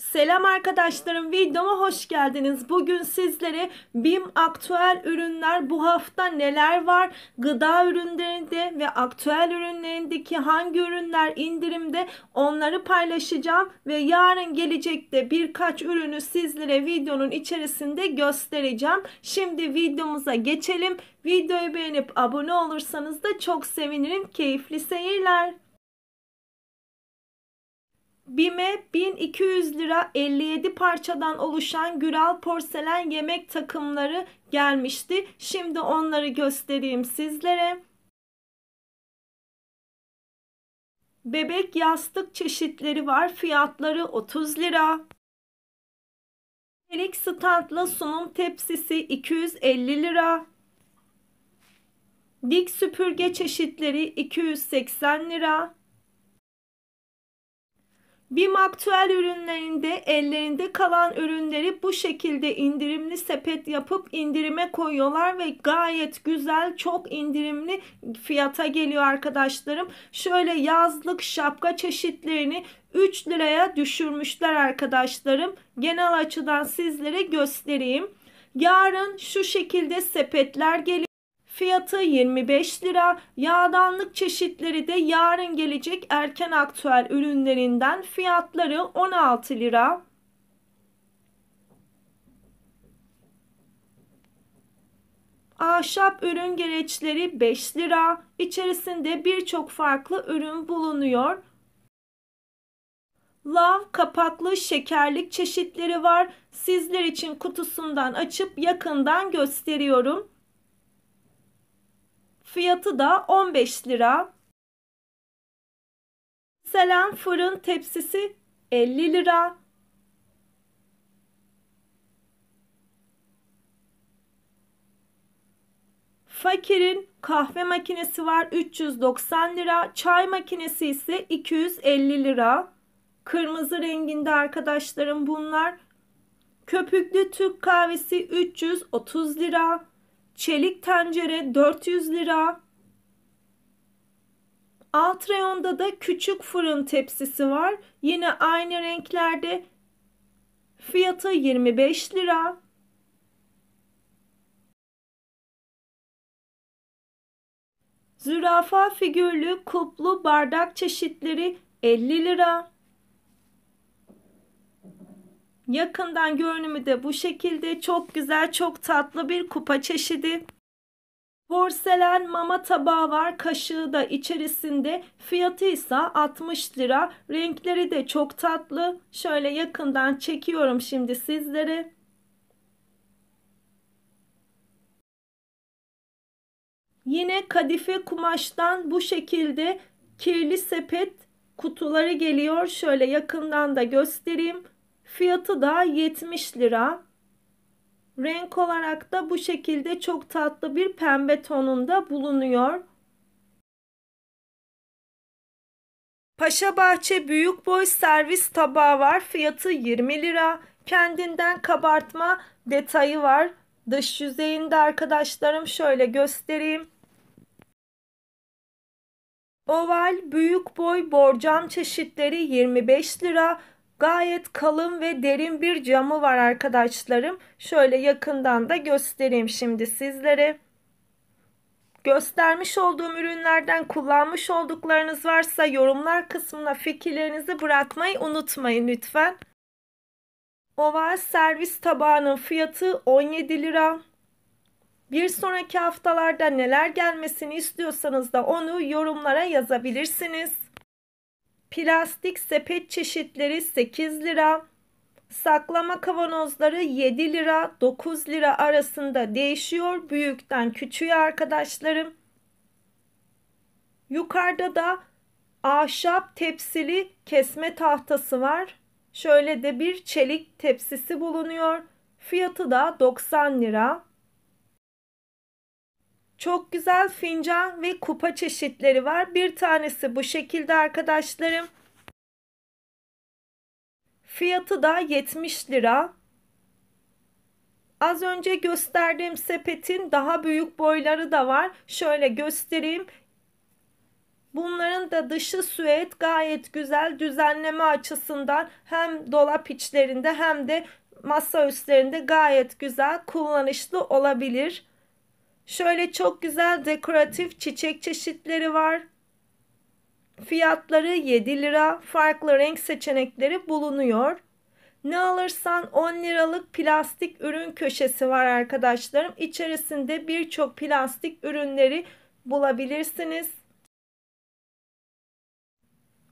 Selam arkadaşlarım videoma hoş geldiniz. Bugün sizlere BİM aktüel ürünler bu hafta neler var? Gıda ürünlerinde ve aktüel ürünlerindeki hangi ürünler indirimde onları paylaşacağım. Ve yarın gelecekte birkaç ürünü sizlere videonun içerisinde göstereceğim. Şimdi videomuza geçelim. Videoyu beğenip abone olursanız da çok sevinirim. Keyifli seyirler. BİM'e 1200 lira 57 parçadan oluşan Güral porselen yemek takımları gelmişti. Şimdi onları göstereyim sizlere. Bebek yastık çeşitleri var. Fiyatları 30 lira. Çelik standla sunum tepsisi 250 lira. Dik süpürge çeşitleri 280 lira. BİM aktüel ürünlerinde ellerinde kalan ürünleri bu şekilde indirimli sepet yapıp indirime koyuyorlar ve gayet güzel çok indirimli fiyata geliyor arkadaşlarım. Şöyle yazlık şapka çeşitlerini 3 liraya düşürmüşler arkadaşlarım. Genel açıdan sizlere göstereyim. Yarın şu şekilde sepetler geliyor. Fiyatı 25 lira. Yağdanlık çeşitleri de yarın gelecek erken aktüel ürünlerinden fiyatları 16 lira. Ahşap ürün gereçleri 5 lira. İçerisinde birçok farklı ürün bulunuyor. Lav kapaklı şekerlik çeşitleri var. Sizler için kutusundan açıp yakından gösteriyorum. Fiyatı da 15 lira. Selam fırın tepsisi 50 lira. Fakirin kahve makinesi var 390 lira. Çay makinesi ise 250 lira. Kırmızı renginde arkadaşlarım bunlar. Köpüklü Türk kahvesi 330 lira. Çelik tencere 400 lira. Alt reyonda da küçük fırın tepsisi var. Yine aynı renklerde. Fiyatı 25 lira. Zürafa figürlü kuplu bardak çeşitleri 50 lira. Yakından görünümü de bu şekilde. Çok güzel, çok tatlı bir kupa çeşidi. Porselen mama tabağı var. Kaşığı da içerisinde. Fiyatı ise 60 lira. Renkleri de çok tatlı. Şöyle yakından çekiyorum şimdi sizlere. Yine kadife kumaştan bu şekilde kirli sepet kutuları geliyor. Şöyle yakından da göstereyim. Fiyatı da 70 lira. Renk olarak da bu şekilde çok tatlı bir pembe tonunda bulunuyor. Paşa Bahçe büyük boy servis tabağı var. Fiyatı 20 lira. Kendinden kabartma detayı var. Dış yüzeyinde arkadaşlarım şöyle göstereyim. Oval büyük boy borcam çeşitleri 25 lira. Gayet kalın ve derin bir camı var arkadaşlarım. Şöyle yakından da göstereyim şimdi sizlere. Göstermiş olduğum ürünlerden kullanmış olduklarınız varsa yorumlar kısmına fikirlerinizi bırakmayı unutmayın lütfen. Oval servis tabağının fiyatı 17 lira. Bir sonraki haftalarda neler gelmesini istiyorsanız da onu yorumlara yazabilirsiniz. Plastik sepet çeşitleri 8 lira. Saklama kavanozları 7 lira 9 lira arasında değişiyor. Büyükten küçüğe arkadaşlarım. Yukarıda da ahşap tepsili kesme tahtası var. Şöyle de bir çelik tepsisi bulunuyor. Fiyatı da 90 lira. Çok güzel fincan ve kupa çeşitleri var. Bir tanesi bu şekilde arkadaşlarım. Fiyatı da 70 lira. Az önce gösterdiğim sepetin daha büyük boyları da var. Şöyle göstereyim. Bunların da dışı süet gayet güzel düzenleme açısından hem dolap içlerinde hem de masa üstlerinde gayet güzel kullanışlı olabilir. Şöyle çok güzel dekoratif çiçek çeşitleri var. Fiyatları 7 lira. Farklı renk seçenekleri bulunuyor. Ne alırsan 10 liralık plastik ürün köşesi var arkadaşlarım. İçerisinde birçok plastik ürünleri bulabilirsiniz.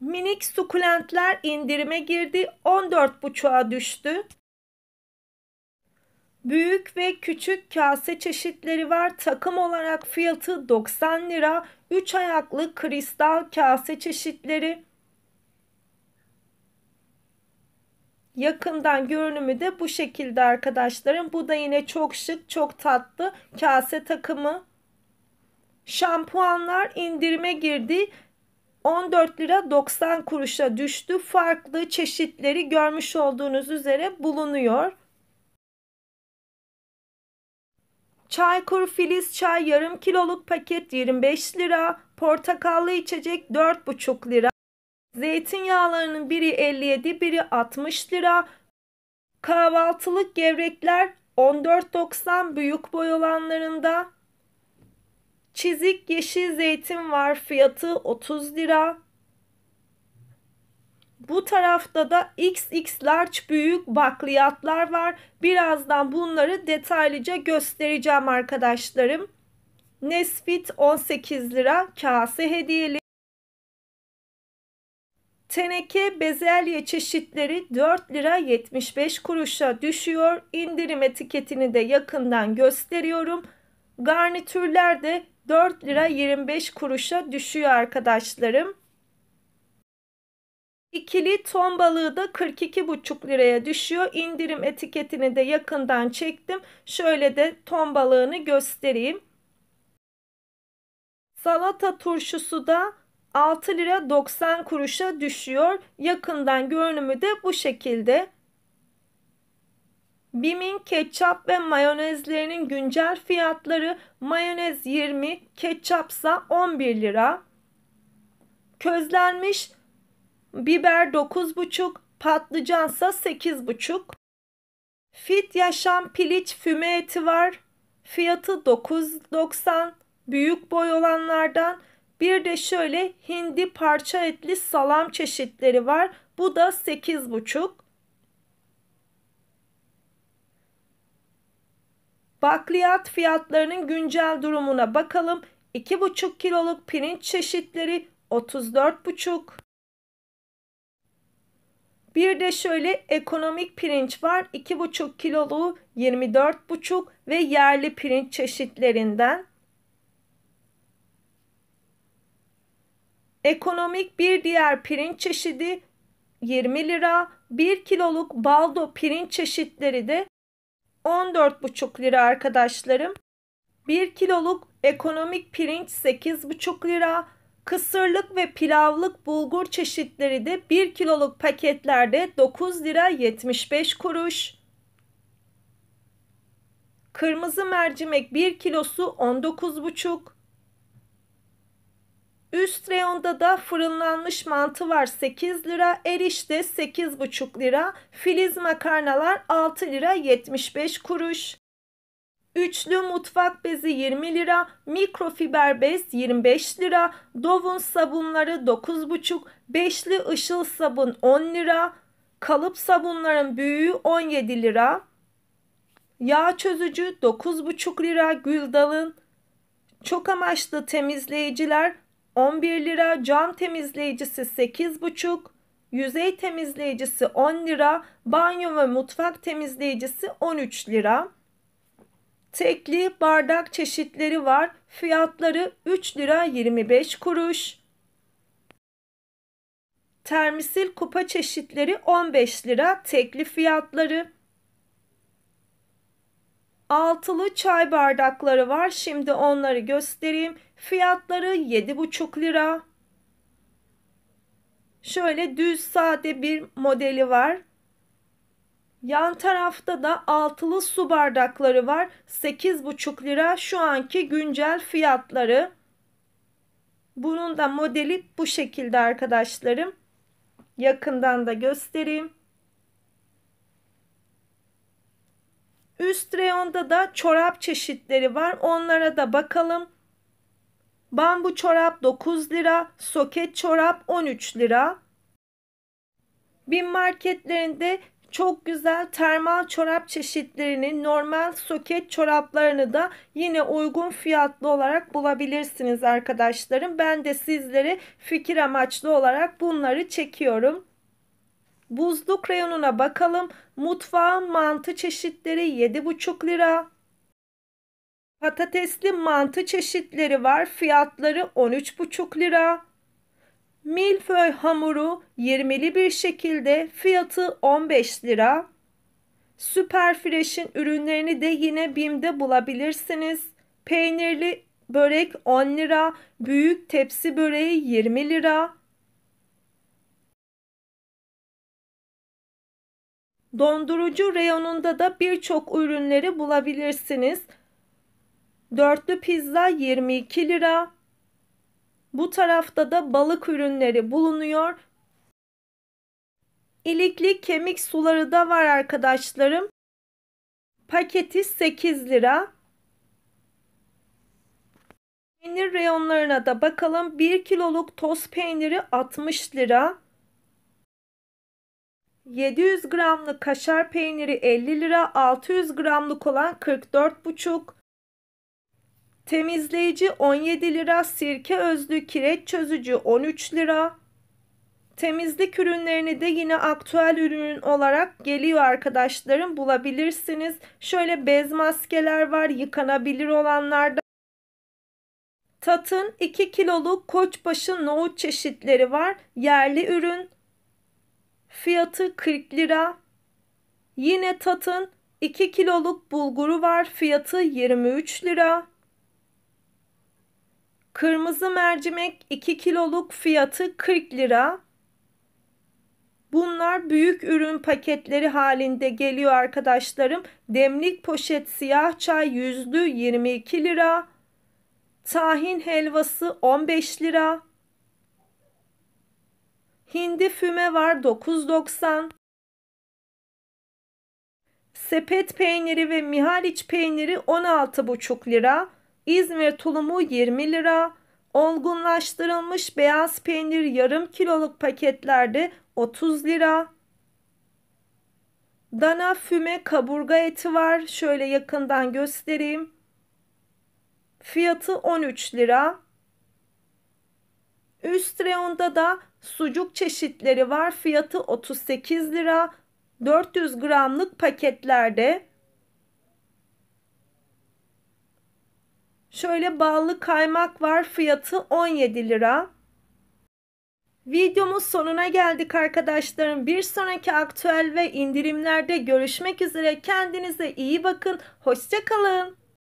Minik sukulentler indirime girdi. 14.5'a düştü. Büyük ve küçük kase çeşitleri var. Takım olarak fiyatı 90 lira. 3 ayaklı kristal kase çeşitleri. Yakından görünümü de bu şekilde arkadaşlarım. Bu da yine çok şık, çok tatlı kase takımı. Şampuanlar indirime girdi. 14 lira 90 kuruşa düştü. Farklı çeşitleri görmüş olduğunuz üzere bulunuyor. Çaykur filiz çay yarım kiloluk paket 25 lira. Portakallı içecek 4,5 lira. Zeytinyağlarının biri 57, biri 60 lira. Kahvaltılık gevrekler 14.90 büyük boy olanlarında. Çizik yeşil zeytin var fiyatı 30 lira. Bu tarafta da XX large büyük bakliyatlar var. Birazdan bunları detaylıca göstereceğim arkadaşlarım. Nesfit 18 lira kase hediyeli. Teneke bezelye çeşitleri 4 lira 75 kuruşa düşüyor. İndirim etiketini de yakından gösteriyorum. Garnitürler de 4 lira 25 kuruşa düşüyor arkadaşlarım. İkili ton balığı da 42,5 liraya düşüyor. İndirim etiketini de yakından çektim. Şöyle de ton balığını göstereyim. Salata turşusu da 6 lira 90 kuruşa düşüyor. Yakından görünümü de bu şekilde. Bim'in ketçap ve mayonezlerinin güncel fiyatları mayonez 20, ketçapsa 11 lira. Közlenmiş biber 9,5, patlıcansa 8,5. Fit yaşam piliç füme eti var. Fiyatı 9.90. Büyük boy olanlardan bir de şöyle hindi parça etli salam çeşitleri var. Bu da 8,5. Bakliyat fiyatlarının güncel durumuna bakalım. 2,5 kiloluk pirinç çeşitleri 34,5. Bir de şöyle ekonomik pirinç var. 2,5 kiloluğu 24,5 ve yerli pirinç çeşitlerinden. Ekonomik bir diğer pirinç çeşidi 20 lira. 1 kiloluk baldo pirinç çeşitleri de 14,5 lira arkadaşlarım. 1 kiloluk ekonomik pirinç 8,5 lira. Kısırlık ve pilavlık bulgur çeşitleri de 1 kiloluk paketlerde 9 lira 75 kuruş. Kırmızı mercimek 1 kilosu 19,5. Üst reyonda da fırınlanmış mantı var 8 lira, erişte 8,5 lira, filiz makarnalar 6 lira 75 kuruş. Üçlü mutfak bezi 20 lira, mikrofiber bez 25 lira, Dove'un sabunları 9,5, beşli ışıl sabun 10 lira, kalıp sabunların büyüğü 17 lira, yağ çözücü 9,5 lira, Güldal'ın çok amaçlı temizleyiciler 11 lira, cam temizleyicisi 8,5, yüzey temizleyicisi 10 lira, banyo ve mutfak temizleyicisi 13 lira. Tekli bardak çeşitleri var. Fiyatları 3 lira 25 kuruş. Termisil kupa çeşitleri 15 lira tekli fiyatları. Altılı çay bardakları var. Şimdi onları göstereyim. Fiyatları 7,5 lira. Şöyle düz sade bir modeli var. Yan tarafta da altılı su bardakları var. 8,5 lira şu anki güncel fiyatları. Bunun da modeli bu şekilde arkadaşlarım. Yakından da göstereyim. Üst reyonda da çorap çeşitleri var. Onlara da bakalım. Bambu çorap 9 lira, soket çorap 13 lira. Bin marketlerinde çok güzel termal çorap çeşitlerini normal soket çoraplarını da yine uygun fiyatlı olarak bulabilirsiniz arkadaşlarım. Ben de sizlere fikir amaçlı olarak bunları çekiyorum. Buzluk reyonuna bakalım. Mutfağın mantı çeşitleri 7,5 lira. Patatesli mantı çeşitleri var. Fiyatları 13,5 lira. Milföy hamuru 20'li bir şekilde fiyatı 15 lira. Süper Fresh'in ürünlerini de yine BİM'de bulabilirsiniz. Peynirli börek 10 lira, büyük tepsi böreği 20 lira. Dondurucu reyonunda da birçok ürünleri bulabilirsiniz. Dörtlü pizza 22 lira, bu tarafta da balık ürünleri bulunuyor. İlikli kemik suları da var arkadaşlarım. Paketi 8 lira. Peynir reyonlarına da bakalım. 1 kiloluk toz peyniri 60 lira. 700 gramlık kaşar peyniri 50 lira, 600 gramlık olan 44,5. Temizleyici 17 lira, sirke özlü kireç çözücü 13 lira. Temizlik ürünlerini de yine aktüel ürün olarak geliyor arkadaşlarım bulabilirsiniz. Şöyle bez maskeler var yıkanabilir olanlarda. Tat'ın 2 kiloluk koçbaşı nohut çeşitleri var. Yerli ürün. Fiyatı 40 lira. Yine Tat'ın 2 kiloluk bulguru var. Fiyatı 23 lira. Kırmızı mercimek 2 kiloluk fiyatı 40 lira. Bunlar büyük ürün paketleri halinde geliyor arkadaşlarım. Demlik poşet siyah çay yüzlü 22 lira. Tahin helvası 15 lira. Hindi füme var 9.90. Sepet peyniri ve mihaliç peyniri 16,5 lira. İzmir tulumu 20 lira. Olgunlaştırılmış beyaz peynir yarım kiloluk paketlerde 30 lira. Dana füme kaburga eti var. Şöyle yakından göstereyim. Fiyatı 13 lira. Üst reyonda da sucuk çeşitleri var. Fiyatı 38 lira. 400 gramlık paketlerde Şöyle ballı kaymak var fiyatı 17 lira. Videomuz sonuna geldik arkadaşlarım. Bir sonraki aktüel ve indirimlerde görüşmek üzere. Kendinize iyi bakın. Hoşçakalın.